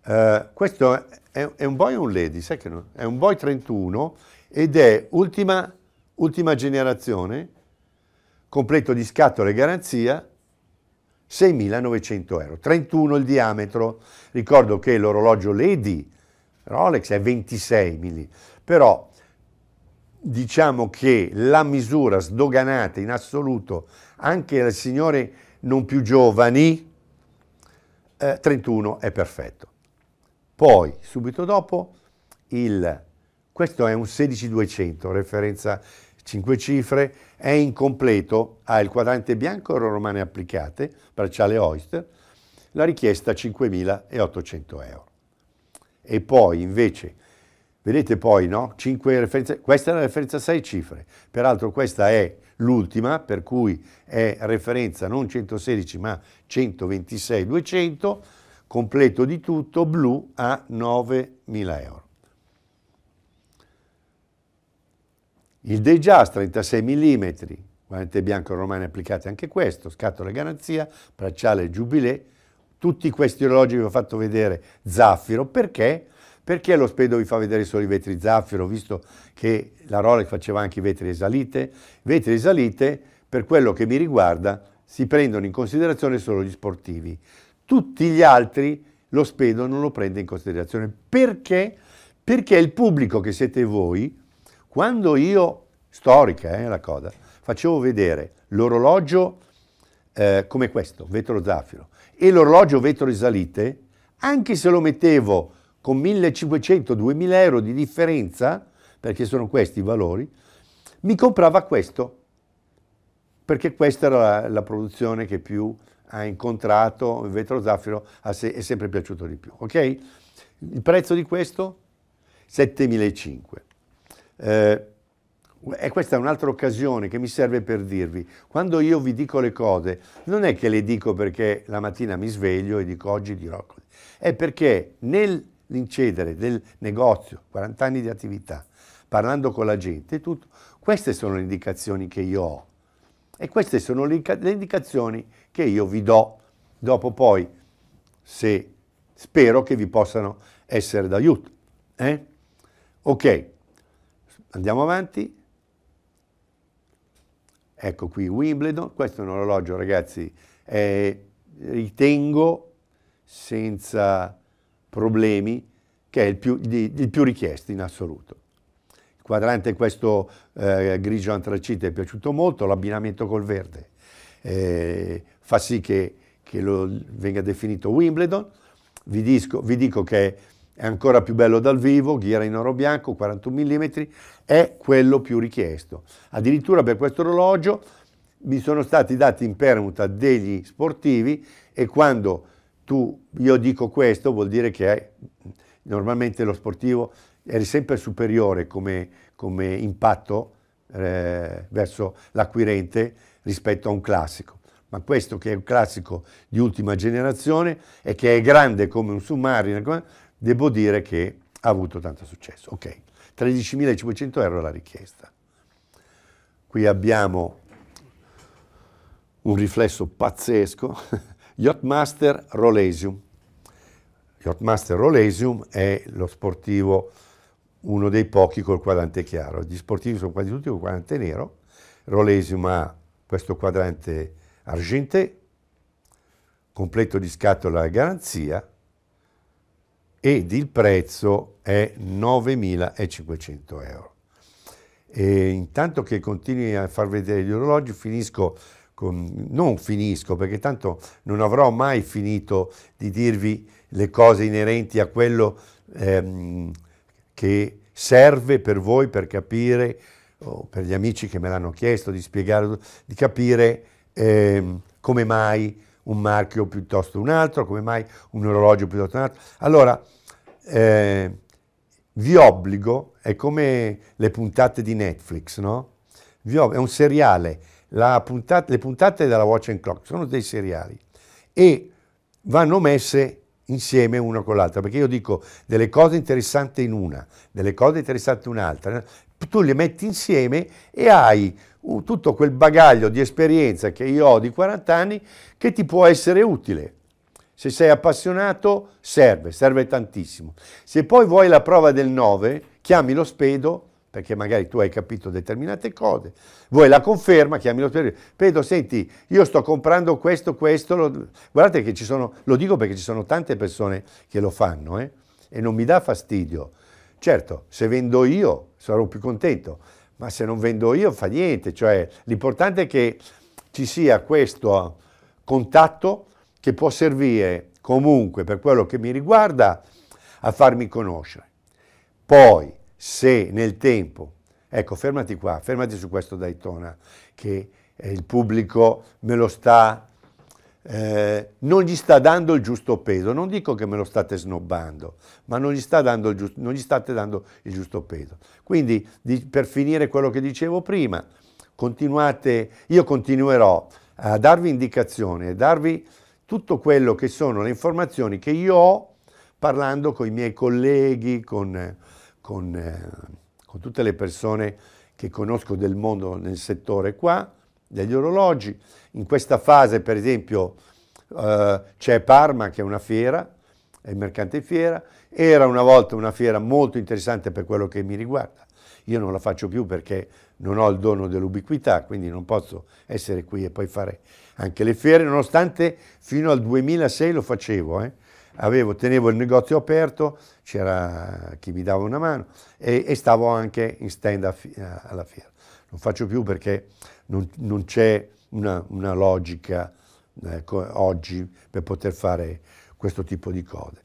Speaker 1: eh, questo è, è, un boy o un lady? Sai che no? È un boy 31 ed è ultima, ultima generazione, completo di scatole e garanzia, 6.900 euro, 31 il diametro. Ricordo che l'orologio Lady Rolex è 26 mm, però diciamo che la misura sdoganata in assoluto anche al signore non più giovani, eh, 31 è perfetto. Poi, subito dopo, il, questo è un 16200, referenza 5 cifre, è incompleto, ha il quadrante bianco e romane applicate, bracciale Oyster, la richiesta 5.800 euro e poi invece, vedete poi, no? 5 referenze, questa è la referenza a 6 cifre, peraltro questa è l'ultima, per cui è referenza non 116 ma 126 200, completo di tutto, blu a 9.000 euro. Il Day Just 36 mm, guarnite bianco romane applicate anche questo, scatola garanzia, bracciale Jubilee, tutti questi orologi vi ho fatto vedere zaffiro, perché? Perché lo spedo vi fa vedere solo i vetri zaffiro, visto che la Rolex faceva anche i vetri esalite? Vetri esalite, per quello che mi riguarda, si prendono in considerazione solo gli sportivi. Tutti gli altri lo spedo non lo prende in considerazione. Perché? Perché il pubblico che siete voi, quando io, storica è eh, la cosa, facevo vedere l'orologio eh, come questo, vetro zaffiro, e l'orologio vetro risalite, anche se lo mettevo con 1500-2000 euro di differenza, perché sono questi i valori, mi comprava questo, perché questa era la, la produzione che più ha incontrato, il vetro zaffiro se, è sempre piaciuto di più. Okay? Il prezzo di questo? 7.500. Eh, e questa è un'altra occasione che mi serve per dirvi, quando io vi dico le cose, non è che le dico perché la mattina mi sveglio e dico oggi dirò così, è perché nell'incedere del negozio, 40 anni di attività, parlando con la gente, e tutto, queste sono le indicazioni che io ho e queste sono le indicazioni che io vi do. Dopo poi, se spero che vi possano essere d'aiuto. Eh? Ok, andiamo avanti. Ecco qui Wimbledon, questo è un orologio ragazzi, eh, ritengo senza problemi che è il più, di, il più richiesto in assoluto. Il quadrante questo eh, grigio antracite è piaciuto molto, l'abbinamento col verde eh, fa sì che, che lo venga definito Wimbledon. Vi, disco, vi dico che è è ancora più bello dal vivo, ghiera in oro bianco, 41 mm, è quello più richiesto. Addirittura per questo orologio mi sono stati dati in permuta degli sportivi e quando tu, io dico questo vuol dire che è, normalmente lo sportivo è sempre superiore come, come impatto eh, verso l'acquirente rispetto a un classico. Ma questo che è un classico di ultima generazione e che è grande come un submarino, devo dire che ha avuto tanto successo. Ok, 13.500 euro la richiesta. Qui abbiamo un riflesso pazzesco, Yachtmaster Rolesium. Yachtmaster Rolesium è lo sportivo, uno dei pochi col quadrante chiaro. Gli sportivi sono quasi tutti col quadrante nero. Rolesium ha questo quadrante argenté, completo di scatola e garanzia, ed il prezzo è 9.500 euro. E intanto che continui a far vedere gli orologi finisco con, non finisco perché tanto non avrò mai finito di dirvi le cose inerenti a quello ehm, che serve per voi per capire o per gli amici che me l'hanno chiesto di spiegare di capire ehm, come mai un marchio piuttosto un altro, come mai un orologio piuttosto un altro. Allora, eh, vi obbligo, è come le puntate di Netflix, no? Obbligo, è un seriale, puntata, le puntate della Watch and Clock sono dei seriali e vanno messe insieme una con l'altra, perché io dico delle cose interessanti in una, delle cose interessanti in un'altra, tu le metti insieme e hai tutto quel bagaglio di esperienza che io ho di 40 anni che ti può essere utile. Se sei appassionato serve, serve tantissimo. Se poi vuoi la prova del 9, chiami lo spedo perché magari tu hai capito determinate cose, vuoi la conferma, chiami lo spedo, Pedro senti io sto comprando questo, questo, lo... guardate che ci sono, lo dico perché ci sono tante persone che lo fanno eh? e non mi dà fastidio, certo se vendo io sarò più contento, ma se non vendo io fa niente, cioè l'importante è che ci sia questo contatto che può servire comunque per quello che mi riguarda a farmi conoscere. Poi, se nel tempo, ecco, fermati qua, fermati su questo Daytona, che eh, il pubblico me lo sta, eh, non gli sta dando il giusto peso, non dico che me lo state snobbando, ma non gli, sta dando il giusto, non gli state dando il giusto peso. Quindi, di, per finire quello che dicevo prima, continuate, io continuerò a darvi indicazioni, a darvi tutto quello che sono le informazioni che io ho parlando con i miei colleghi, con, con, eh, con tutte le persone che conosco del mondo nel settore qua, degli orologi. In questa fase, per esempio, eh, c'è Parma, che è una fiera, è il mercante fiera, era una volta una fiera molto interessante per quello che mi riguarda. Io non la faccio più perché non ho il dono dell'ubiquità, quindi non posso essere qui e poi fare anche le fiere, nonostante fino al 2006 lo facevo, eh. Avevo, tenevo il negozio aperto, c'era chi mi dava una mano e, e stavo anche in stand a, a, eh, alla fiera. Non faccio più perché non, non c'è una, una, logica eh, oggi per poter fare questo tipo di cose.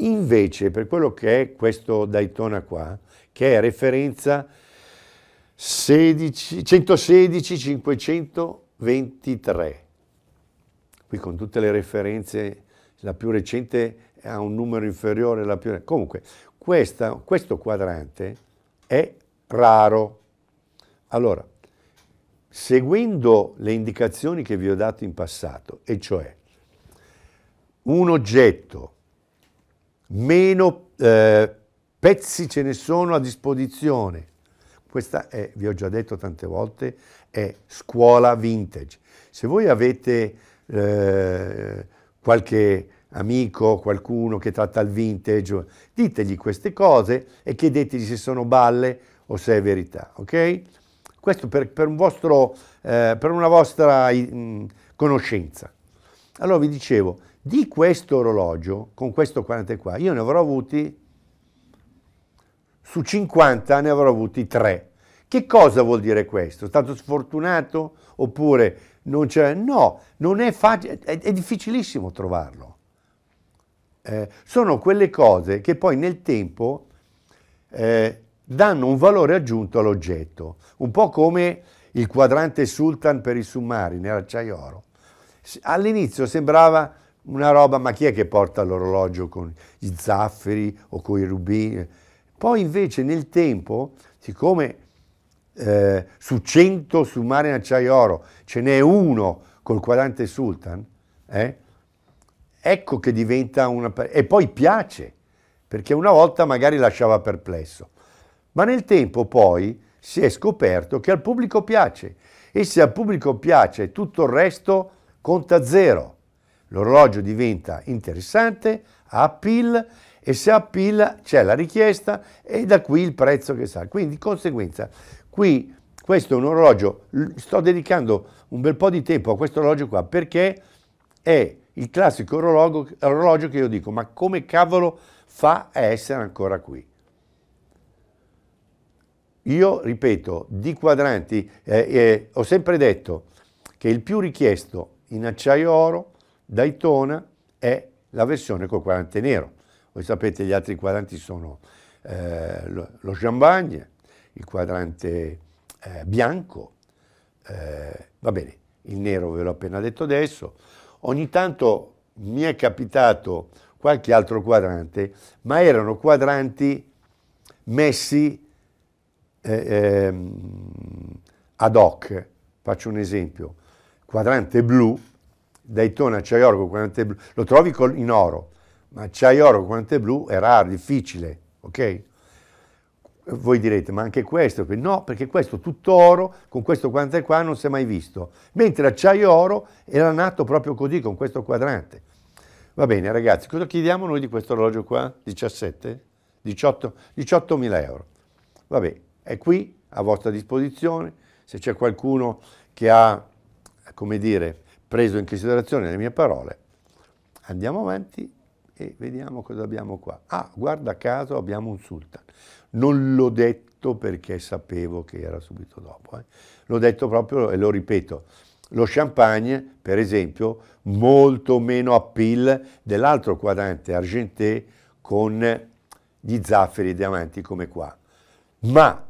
Speaker 1: Invece, per quello che è questo Daytona qua, che è referenza 16, 116 500 23. Qui con tutte le referenze, la più recente ha un numero inferiore alla più... Comunque, questa, questo quadrante è raro. Allora, seguendo le indicazioni che vi ho dato in passato, e cioè un oggetto, meno eh, pezzi ce ne sono a disposizione, questa è, vi ho già detto tante volte, è scuola vintage. Se voi avete eh, qualche amico, qualcuno che tratta il vintage, ditegli queste cose e chiedetegli se sono balle o se è verità, ok? Questo per, per, un vostro, eh, per una vostra mh, conoscenza. Allora vi dicevo, di questo orologio, con questo 40 qua, io ne avrò avuti su 50 ne avrò avuti 3. Che cosa vuol dire questo? stato sfortunato oppure non c'è? No, non è facile, è, è difficilissimo trovarlo. Eh, sono quelle cose che poi nel tempo eh, danno un valore aggiunto all'oggetto, un po' come il quadrante Sultan per i sommari nell'acciaio oro. All'inizio sembrava una roba, ma chi è che porta l'orologio con gli zafferi o con i rubini? Poi invece nel tempo, siccome eh, su 100 su mare Marian oro ce n'è uno col quadrante Sultan, eh, ecco che diventa una... e poi piace, perché una volta magari lasciava perplesso. Ma nel tempo poi si è scoperto che al pubblico piace e se al pubblico piace tutto il resto conta zero. L'orologio diventa interessante, ha appeal e se appilla c'è la richiesta e da qui il prezzo che sale. Quindi di conseguenza qui questo è un orologio, sto dedicando un bel po' di tempo a questo orologio qua perché è il classico orologio, orologio che io dico ma come cavolo fa a essere ancora qui? Io ripeto, di quadranti, eh, eh, ho sempre detto che il più richiesto in acciaio oro, Daytona, è la versione col quadrante nero voi sapete gli altri quadranti sono eh, lo, Champagne, il quadrante eh, bianco, eh, va bene, il nero ve l'ho appena detto adesso. Ogni tanto mi è capitato qualche altro quadrante, ma erano quadranti messi eh, ehm, ad hoc. Faccio un esempio, quadrante blu, Daytona Ciaiorgo, quadrante blu, lo trovi in oro, ma acciaio Acciaioro Quante Blu è raro, difficile, ok? Voi direte, ma anche questo? No, perché questo tutto oro, con questo quante qua, non si è mai visto. Mentre acciaio oro era nato proprio così, con questo quadrante. Va bene, ragazzi, cosa chiediamo noi di questo orologio qua? 17? 18? 18.000 euro. Vabbè, è qui, a vostra disposizione. Se c'è qualcuno che ha, come dire, preso in considerazione le mie parole, andiamo avanti e vediamo cosa abbiamo qua. Ah, guarda caso abbiamo un sultan. Non l'ho detto perché sapevo che era subito dopo. Eh. L'ho detto proprio e lo ripeto. Lo champagne, per esempio, molto meno appeal dell'altro quadrante argenté con gli zafferi e diamanti come qua. Ma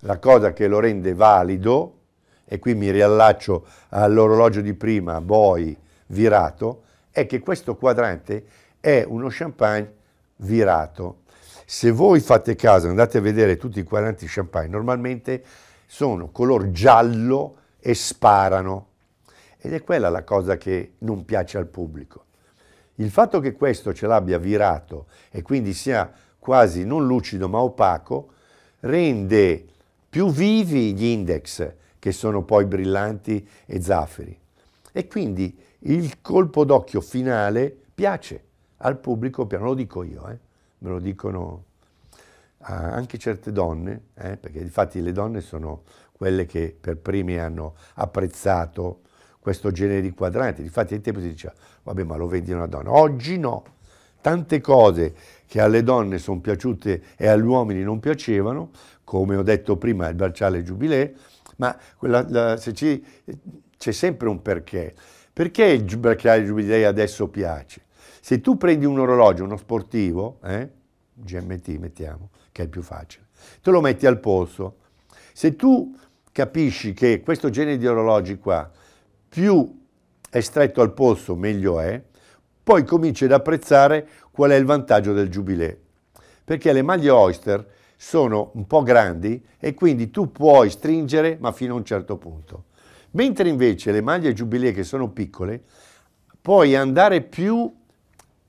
Speaker 1: la cosa che lo rende valido, e qui mi riallaccio all'orologio di prima, Boi virato, è che questo quadrante è uno champagne virato. Se voi fate caso, andate a vedere tutti i 40 champagne, normalmente sono color giallo e sparano. Ed è quella la cosa che non piace al pubblico. Il fatto che questo ce l'abbia virato e quindi sia quasi non lucido ma opaco, rende più vivi gli index, che sono poi brillanti e zafferi. E quindi il colpo d'occhio finale piace al pubblico, piano, lo dico io, eh, me lo dicono ah, anche certe donne, eh, perché infatti le donne sono quelle che per primi hanno apprezzato questo genere di quadranti, infatti ai tempi si diceva, vabbè ma lo vendi una donna, oggi no, tante cose che alle donne sono piaciute e agli uomini non piacevano, come ho detto prima il bracciale Giubilè, ma quella, la, se ci, c'è sempre un perché. Perché il bracciale Giubilè adesso piace? Se tu prendi un orologio, uno sportivo, eh, GMT mettiamo, che è il più facile, te lo metti al polso. Se tu capisci che questo genere di orologi qua, più è stretto al polso, meglio è, poi cominci ad apprezzare qual è il vantaggio del Jubilee. Perché le maglie Oyster sono un po' grandi e quindi tu puoi stringere ma fino a un certo punto. Mentre invece le maglie Jubilee che sono piccole, puoi andare più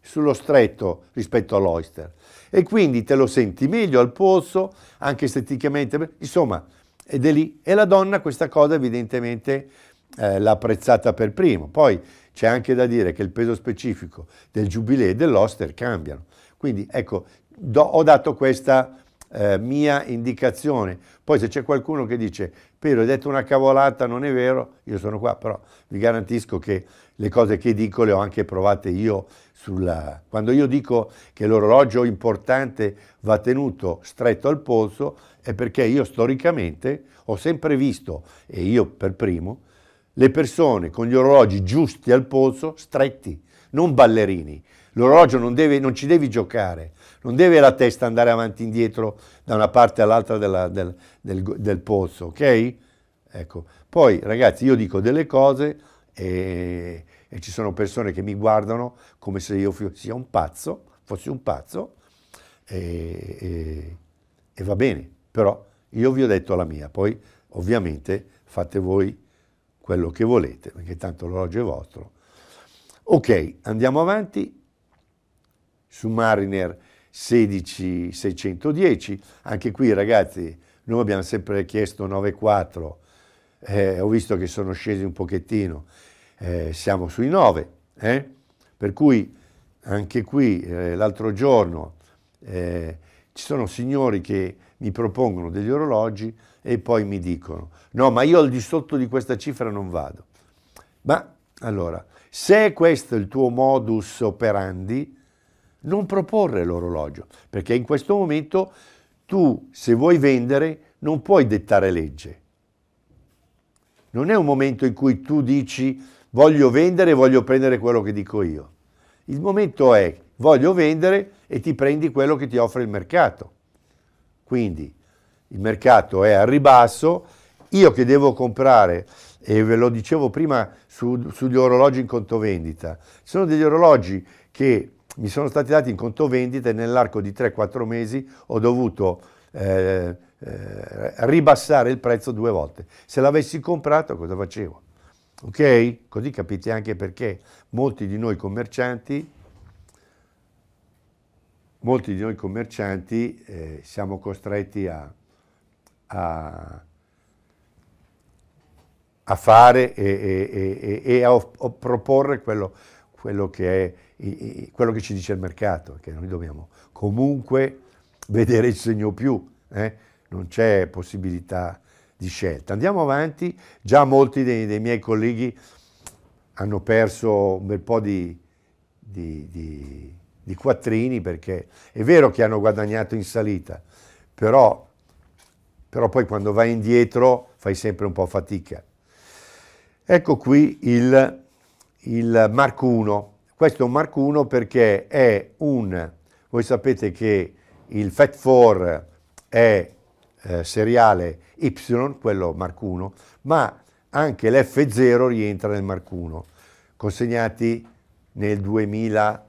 Speaker 1: sullo stretto rispetto all'oyster e quindi te lo senti meglio al polso, anche esteticamente, insomma, ed è lì. E la donna questa cosa evidentemente eh, l'ha apprezzata per primo. Poi c'è anche da dire che il peso specifico del giubileo e dell'oster cambiano. Quindi ecco, do, ho dato questa eh, mia indicazione. Poi se c'è qualcuno che dice, Piero hai detto una cavolata, non è vero, io sono qua, però vi garantisco che le cose che dico le ho anche provate io sulla... Quando io dico che l'orologio importante va tenuto stretto al polso è perché io storicamente ho sempre visto, e io per primo, le persone con gli orologi giusti al polso stretti, non ballerini. L'orologio non, deve, non ci devi giocare, non deve la testa andare avanti e indietro da una parte all'altra della, del, del, del polso, ok? Ecco. Poi ragazzi io dico delle cose e e ci sono persone che mi guardano come se io sia un pazzo, fossi un pazzo, e, e, e va bene, però io vi ho detto la mia, poi ovviamente fate voi quello che volete, perché tanto l'orologio è vostro. Ok, andiamo avanti su Mariner 16610, anche qui ragazzi noi abbiamo sempre chiesto 94, eh, ho visto che sono scesi un pochettino eh, siamo sui 9, eh? per cui anche qui eh, l'altro giorno eh, ci sono signori che mi propongono degli orologi e poi mi dicono no ma io al di sotto di questa cifra non vado. Ma allora, se questo è il tuo modus operandi, non proporre l'orologio, perché in questo momento tu se vuoi vendere non puoi dettare legge. Non è un momento in cui tu dici voglio vendere, voglio prendere quello che dico io. Il momento è voglio vendere e ti prendi quello che ti offre il mercato. Quindi il mercato è a ribasso, io che devo comprare, e ve lo dicevo prima su, sugli orologi in conto contovendita, sono degli orologi che mi sono stati dati in conto vendita e nell'arco di 3-4 mesi ho dovuto eh, eh, ribassare il prezzo due volte. Se l'avessi comprato cosa facevo? Ok? Così capite anche perché molti di noi commercianti, molti di noi commercianti eh, siamo costretti a, a, a fare e, e, e, e a, a proporre quello, quello, che è, quello che ci dice il mercato, che noi dobbiamo comunque vedere il segno più, eh? non c'è possibilità di scelta. Andiamo avanti, già molti dei, dei miei colleghi hanno perso un bel po' di, di, di, di quattrini perché è vero che hanno guadagnato in salita, però, però poi quando vai indietro fai sempre un po' fatica. Ecco qui il, il Mark 1. Questo è un Mark 1 perché è un, voi sapete che il Fat 4 è eh, seriale Y, quello Mark 1, ma anche l'F0 rientra nel Mark 1, consegnati nel 2003,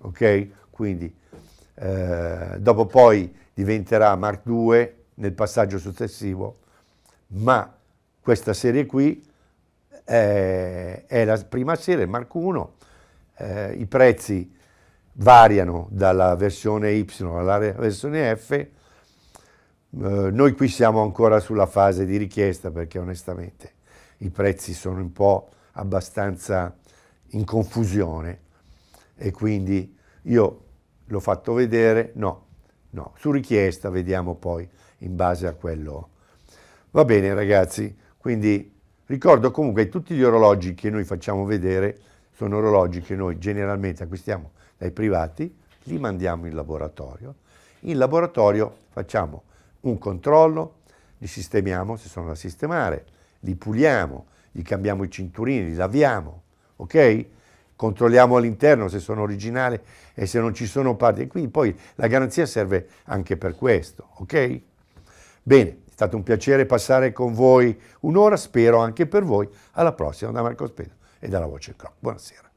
Speaker 1: ok? Quindi eh, dopo poi diventerà Mark 2 nel passaggio successivo, ma questa serie qui eh, è la prima serie, Mark 1, eh, i prezzi variano dalla versione Y alla versione F, eh, noi qui siamo ancora sulla fase di richiesta perché onestamente i prezzi sono un po' abbastanza in confusione e quindi io l'ho fatto vedere, no, no, su richiesta vediamo poi in base a quello. Va bene ragazzi, quindi ricordo comunque che tutti gli orologi che noi facciamo vedere sono orologi che noi generalmente acquistiamo dai privati, li mandiamo in laboratorio, in laboratorio facciamo un controllo, li sistemiamo se sono da sistemare, li puliamo, gli cambiamo i cinturini, li laviamo, ok? Controlliamo all'interno se sono originali e se non ci sono parti. E quindi poi la garanzia serve anche per questo, ok? Bene, è stato un piacere passare con voi un'ora, spero anche per voi. Alla prossima da Marco Spedo e dalla Voce Croc. Buonasera.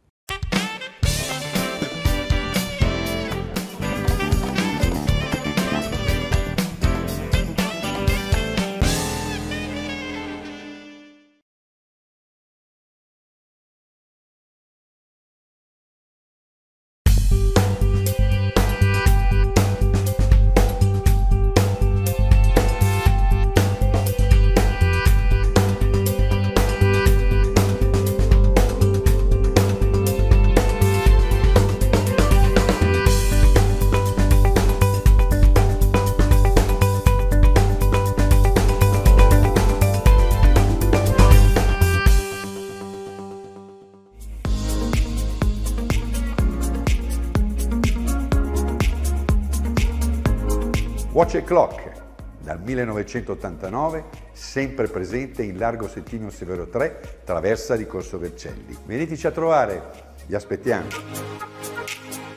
Speaker 1: Voce Clock, dal 1989, sempre presente in Largo Settimio Severo 3, traversa di Corso Vercelli. Veniteci a trovare, vi aspettiamo.